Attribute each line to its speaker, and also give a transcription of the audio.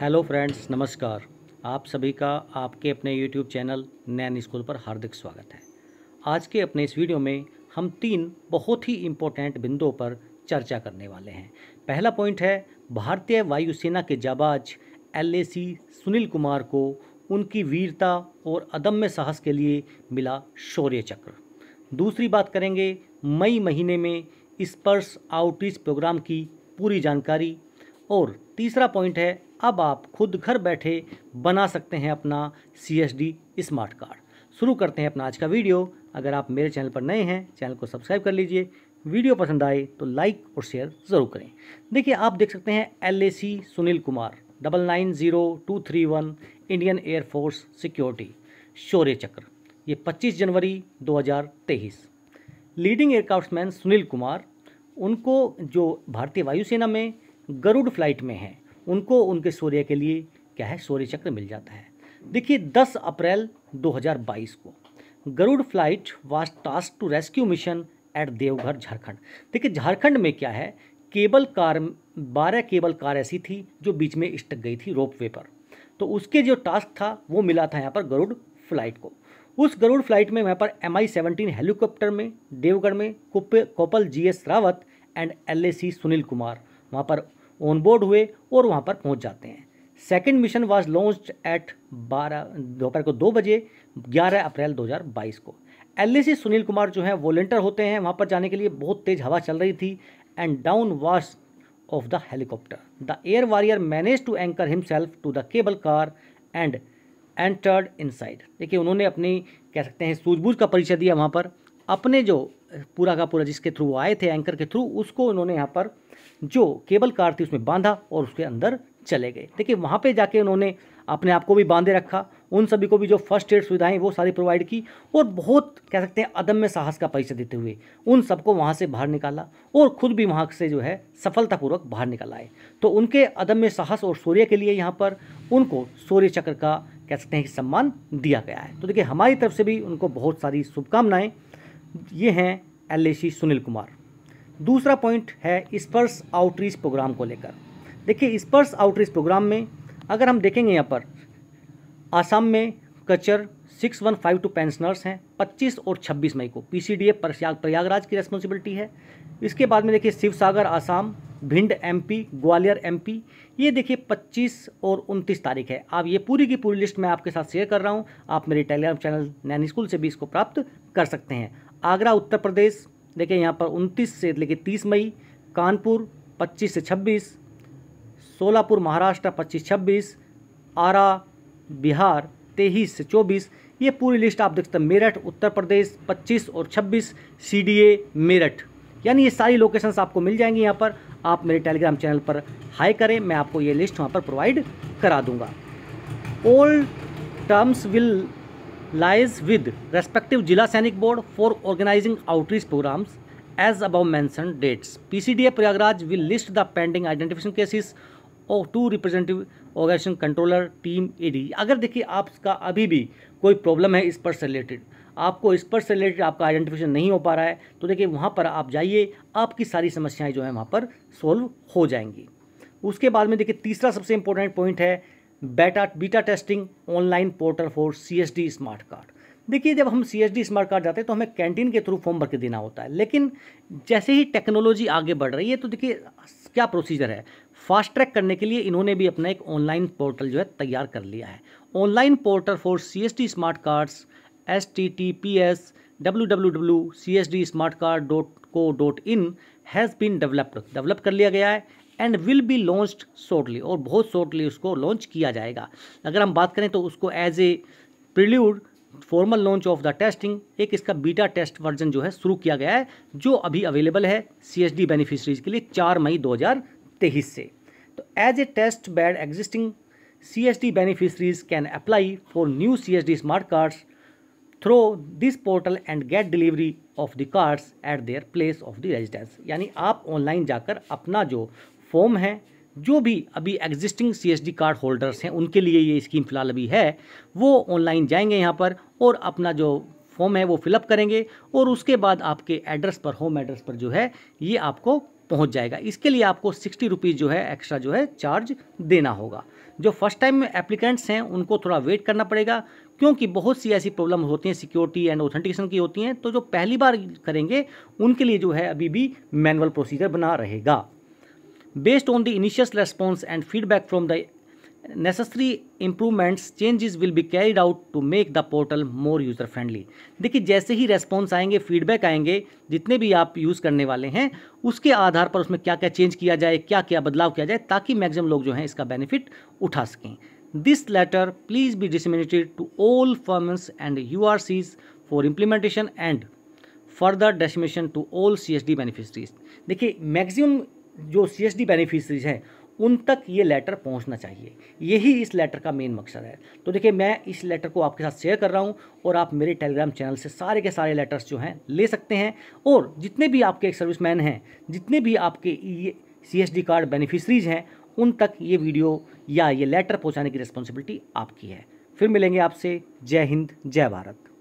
Speaker 1: Hello friends नमस्कार आप सभी का आपके अपने यूट्यूब चैनल नैन स्कूल पर हार्दिक स्वागत है आज के अपने इस वीडियो में हम तीन बहुत ही इम्पोर्टेंट बिंदुओं पर चर्चा करने वाले हैं पहला पॉइंट है भारतीय वायुसेना के जाबाज एल सुनील कुमार को उनकी वीरता और अदम्य साहस के लिए मिला शौर्य चक्र दूसरी बात करेंगे मई महीने में स्पर्श आउटरीच प्रोग्राम की पूरी जानकारी और तीसरा पॉइंट है अब आप खुद घर बैठे बना सकते हैं अपना C S D smart card शुरू करते हैं अपना आज का वीडियो अगर आप मेरे चैनल पर नए हैं चैनल को सब्सक्राइब कर लीजिए वीडियो पसंद आए तो लाइक और शेयर ज़रूर करें देखिए आप देख सकते हैं L Sunil Kumar double nine zero two three one Indian air force security Shaurya Chakra ये 25 जनवरी 2023 लीडिंग एयरक्राफ्टमैन सुनील कुमार उनको जो भारतीय वायुसेना में गरुड़ फ्लाइट में हैं उनको उनके सूर्य के लिए क्या है सूर्य चक्र मिल जाता है देखिए 10 अप्रैल 2022 को Garud flight was task to rescue mission at Deoghar Jharkhand देखिए झारखंड में क्या है केबल कार बारह केबल कार ऐसी थी जो बीच में स्टक गई थी रोप वे पर तो उसके जो टास्क था वो मिला था यहाँ पर गरुड़ फ्लाइट को उस गरुड़ फ्लाइट में वहाँ पर एम आई सेवनटीन हेलीकॉप्टर में देवगढ़ में corporal G S Rawat and L A C Sunil Kumar वहाँ पर ऑन बोर्ड हुए और वहाँ पर पहुँच जाते हैं second mission was launch at बारह दोपहर को दो बजे ग्यारह अप्रैल बाईस को एल सुनील कुमार जो है वॉलेंटियर होते हैं वहाँ पर जाने के लिए बहुत तेज़ हवा चल रही थी and downwash of the helicopter the air warrior manage to anchor himself to the cable car and entered inside देखिए उन्होंने अपनी कह सकते हैं सूझबूझ का परिचय दिया वहाँ पर अपने जो पूरा का पूरा जिसके थ्रू आए थे एंकर के थ्रू उसको उन्होंने यहाँ पर जो केबल कार थी उसमें बांधा और उसके अंदर चले गए देखिए वहाँ पे जाके उन्होंने अपने आप को भी बांधे रखा उन सभी को भी जो फर्स्ट एड सुविधाएं वो सारी प्रोवाइड की और बहुत कह सकते हैं अदम्य साहस का परिचय देते हुए उन सबको वहाँ से बाहर निकाला और ख़ुद भी वहाँ से जो है सफलतापूर्वक बाहर निकल आए तो उनके अदम्य साहस और सूर्य के लिए यहाँ पर उनको सूर्य चक्र का कह सकते हैं कि सम्मान दिया गया है तो देखिए हमारी तरफ से भी उनको बहुत सारी शुभकामनाएँ ये हैं एल सुनील कुमार दूसरा पॉइंट है स्पर्श आउटरीच प्रोग्राम को लेकर देखिए स्पर्श आउटरीच प्रोग्राम में अगर हम देखेंगे यहाँ पर आसाम में Cachar six one five two pensioners हैं पच्चीस और छब्बीस मई को पी सी डी प्रयागराज की रेस्पॉन्सिबिलिटी है इसके बाद में देखिए शिव सागर आसाम भिंड एमपी ग्वालियर एमपी ये देखिए 25 और 29 तारीख है आप ये पूरी की पूरी लिस्ट मैं आपके साथ शेयर कर रहा हूँ आप मेरे टेलीग्राम चैनल नैनी स्कूल से भी इसको प्राप्त कर सकते हैं आगरा उत्तर प्रदेश देखिए यहाँ पर 29 से लेके 30 मई कानपुर 25 से 26 सोलापुर महाराष्ट्र 25 26 आरा बिहार 23 से 24 ये पूरी लिस्ट आप देख सकते हैं मेरठ उत्तर प्रदेश 25 और 26 सीडीए मेरठ यानी ये सारी लोकेशंस आपको मिल जाएंगी यहाँ पर आप मेरे टेलीग्राम चैनल पर हाई करें मैं आपको ये लिस्ट वहाँ पर प्रोवाइड करा दूँगा old terms will lies with respective Jila Sainik Board for organizing outreach programs as above mentioned dates. PCDA Prayagraj will list the pending identification cases और to representative organisation controller team D अगर देखिए आपका अभी भी कोई problem है इस पर से रिलेटेड आपको इस पर से रिलेटेड आपका आइडेंटिफिकेशन नहीं हो पा रहा है तो देखिए वहाँ पर आप जाइए आपकी सारी समस्याएं जो है वहाँ पर सॉल्व हो जाएंगी उसके बाद में देखिए तीसरा सबसे इंपॉर्टेंट पॉइंट है बेटा beta testing online portal for C S D smart card देखिए जब हम C S D smart card जाते हैं तो हमें कैंटीन के थ्रू फॉर्म भर के देना होता है लेकिन जैसे ही टेक्नोलॉजी आगे बढ़ रही है तो देखिए क्या प्रोसीजर है फास्ट ट्रैक करने के लिए इन्होंने भी अपना एक ऑनलाइन पोर्टल जो है तैयार कर लिया है online portal for C S D smart cards S T T P S W W W C S D smart card dot co dot in has been developed develop कर लिया गया है and will be launched shortly और बहुत shortly उसको launch किया जाएगा अगर हम बात करें तो उसको as a prelude formal launch of the testing एक इसका बीटा टेस्ट वर्जन जो है शुरू किया गया है जो अभी अवेलेबल है सी डी बेनिफिशरीज के लिए चार मई दो हज़ार तेईस से तो as a test bed existing C D beneficiaries can apply for new C D smart cards through this portal and get delivery of the cards at their place of the residence यानी आप online जाकर अपना जो form है जो भी अभी existing CSD card holders हैं उनके लिए ये स्कीम फ़िलहाल अभी है वो ऑनलाइन जाएंगे यहाँ पर और अपना जो फॉर्म है वो फिलअप करेंगे और उसके बाद आपके एड्रेस पर होम एड्रेस पर जो है ये आपको पहुँच जाएगा इसके लिए आपको सिक्सटी रुपीज़ जो है एक्स्ट्रा जो है चार्ज देना होगा जो फर्स्ट टाइम एप्लीकेंट्स हैं उनको थोड़ा वेट करना पड़ेगा क्योंकि बहुत सी ऐसी प्रॉब्लम होती हैं सिक्योरिटी एंड ऑथेंटिकेशन की होती हैं तो जो पहली बार करेंगे उनके लिए जो है अभी भी मैनुअल प्रोसीजर बना रहेगा Based on the initial response and feedback from the necessary improvements changes will be carried out to make the portal more user friendly देखिए जैसे ही रेस्पॉन्स आएंगे फीडबैक आएंगे जितने भी आप यूज़ करने वाले हैं उसके आधार पर उसमें क्या क्या चेंज किया जाए क्या क्या बदलाव किया जाए ताकि मैक्सिमम लोग जो हैं इसका बेनिफिट उठा सकें this letter please be disseminated to all firms and U R Cs for implementation and further dissemination to all C S D beneficiaries देखिए मैक्सिमम जो सी एस डी बेनिफिशरीज हैं उन तक ये लेटर पहुंचना चाहिए यही इस लेटर का मेन मकसद है तो देखिए मैं इस लेटर को आपके साथ शेयर कर रहा हूं और आप मेरे टेलीग्राम चैनल से सारे के सारे लेटर्स जो हैं ले सकते हैं और जितने भी आपके एक सर्विसमैन हैं जितने भी आपके ये सी कार्ड बेनिफिशरीज हैं उन तक ये वीडियो या ये लेटर पहुँचाने की रिस्पॉन्सिबिलिटी आपकी है फिर मिलेंगे आपसे जय हिंद जय भारत